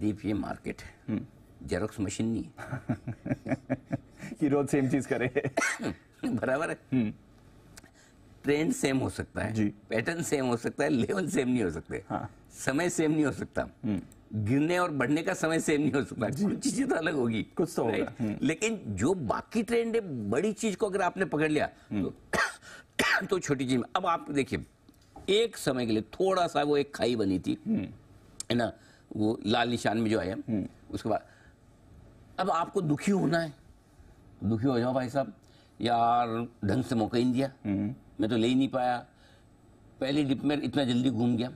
दीप ये मार्केट है जेरोक्स हम्म। मशीन नहीं कि रोज सेम चीज करे बराबर है ट्रेंड सेम हम्म। हो सकता है पैटर्न सेम हो सकता है लेवल सेम नहीं हो सकते हाँ। समय सेम नहीं हो सकता हम्म। गिरने और बढ़ने का समय सेम नहीं हो सकता कुछ चीजें तो अलग होगी कुछ तो होगा लेकिन जो बाकी ट्रेंड है बड़ी चीज को अगर आपने पकड़ लिया तो, तो, छोटी चीज अब आप देखिए एक समय के लिए थोड़ा सा वो एक खाई बनी थी है ना वो लाल निशान में जो आया हम्म। उसके बाद अब आपको दुखी होना है दुखी हो जाओ भाई साहब यार ढंग से मौका ही दिया हम्म। मैं तो ले ही नहीं पाया पहली डिप में इतना जल्दी घूम गया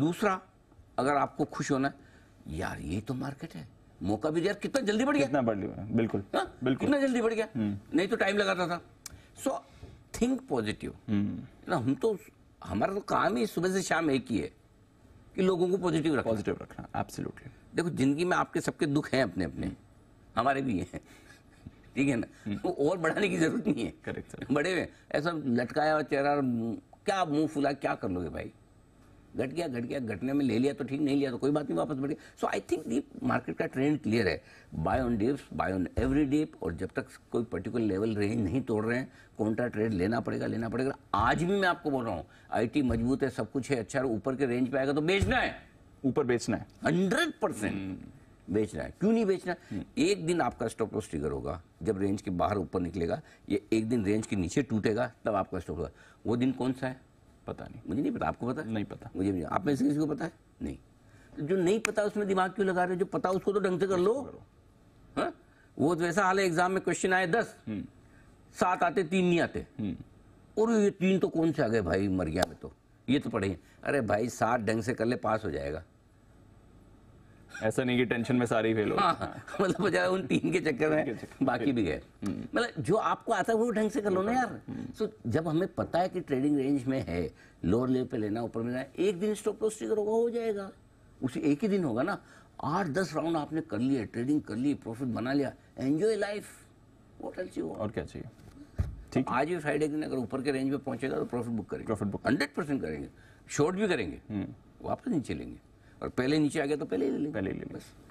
दूसरा अगर आपको खुश होना है यार ये तो मार्केट है मौका भी दिया कितना जल्दी बढ़ गया कितना बढ़ गया बिल्कुल हा? बिल्कुल कितना जल्दी बढ़ गया हम्म। नहीं तो टाइम लगाता था सो थिंक पॉजिटिव ना हम तो हमारा तो काम ही सुबह से शाम एक ही है कि लोगों को पॉजिटिव रखना पॉजिटिव रखना एब्सोल्युटली देखो जिंदगी में आपके सबके दुख हैं अपने अपने हमारे भी हैं ठीक है ना हम्म। वो और बढ़ाने की जरूरत नहीं है करेक्ट बड़े हुए ऐसा लटकाया और चेहरा क्या मुंह फुला क्या कर लोगे भाई घट गया घट गया घटने में ले लिया तो ठीक नहीं लिया तो कोई बात नहीं वापस बढ़ गया so I think the market का ट्रेंड क्लियर है buy on dips buy on every dip और जब तक कोई पर्टिकुलर लेवल रेंज नहीं तोड़ रहे हैं कौनटा ट्रेड लेना पड़ेगा लेना पड़ेगा आज भी मैं आपको बोल रहा हूँ आई मजबूत है सब कुछ है अच्छा ऊपर के रेंज पे आएगा तो बेचना है ऊपर बेचना है हंड्रेड परसेंट हम्म। बेचना है क्यों नहीं बेचना हम्म। एक दिन आपका स्टॉप लॉस ट्रिगर होगा जब रेंज के बाहर ऊपर निकलेगा ये एक दिन रेंज के नीचे टूटेगा तब आपका स्टॉप लॉस वो दिन कौन सा है पता नहीं मुझे नहीं पता आपको पता नहीं पता मुझे नहीं आप में से किसी को पता है नहीं तो जो नहीं पता उसमें दिमाग क्यों लगा रहे जो पता उसको तो ढंग से कर लो हाँ? वो तो वैसा हाल है एग्जाम में क्वेश्चन आए दस हम्म। सात आते तीन नहीं आते हम्म। और ये तीन तो कौन से आ गए भाई मर गया मैं तो ये तो पढ़े अरे भाई सात ढंग से कर ले पास हो जाएगा ऐसा नहीं कि टेंशन में सारी फेल हो हाँ, मतलब उन तीन के चक्कर में बाकी भी गए हम्म। मतलब जो आपको आता है वो ढंग से कर लो ना यार सो जब हमें पता है कि ट्रेडिंग रेंज में है लोअर लेवल पे लेना ऊपर में लेना एक दिन स्टॉप लॉस ट्रिगर होगा हो जाएगा उसी एक ही दिन होगा ना आठ दस राउंड आपने कर लिया ट्रेडिंग कर ली प्रॉफिट बना लिया enjoy life what else you और क्या चाहिए ठीक आज भी फ्राइडे दिन अगर ऊपर के रेंज में पहुंचेगा तो प्रॉफिट बुक करेंगे प्रॉफिट बुक हंड्रेड परसेंट करेंगे शॉर्ट भी करेंगे हम्म। वापस नहीं चलेंगे और पहले नीचे आ गया तो पहले ही ले ले। पहले ही ले बस